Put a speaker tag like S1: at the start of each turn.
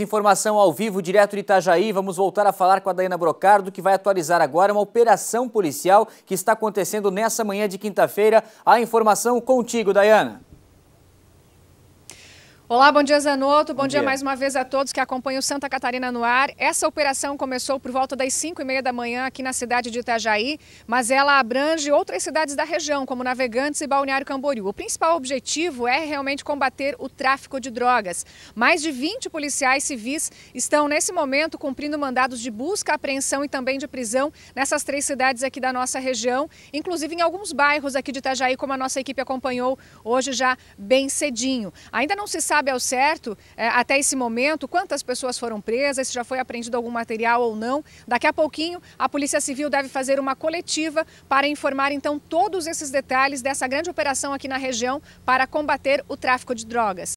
S1: Informação ao vivo, direto de Itajaí. Vamos voltar a falar com a Dayana Brocardo, que vai atualizar agora uma operação policial que está acontecendo nessa manhã de quinta-feira. A informação contigo, Dayana.
S2: Olá, bom dia Zanotto, bom, bom dia. dia. mais uma vez a todos que acompanham Santa Catarina no ar. Essa operação começou por volta das 5 e meia da manhã aqui na cidade de Itajaí, mas ela abrange outras cidades da região, como Navegantes e Balneário Camboriú. O principal objetivo é realmente combater o tráfico de drogas. Mais de 20 policiais civis estão nesse momento cumprindo mandados de busca, apreensão e também de prisão nessas três cidades aqui da nossa região, inclusive em alguns bairros aqui de Itajaí, como a nossa equipe acompanhou hoje já bem cedinho. Ainda não se sabe sabe ao certo, é, até esse momento, quantas pessoas foram presas, se já foi apreendido algum material ou não. Daqui a pouquinho, a Polícia Civil deve fazer uma coletiva para informar, então, todos esses detalhes dessa grande operação aqui na região para combater o tráfico de drogas.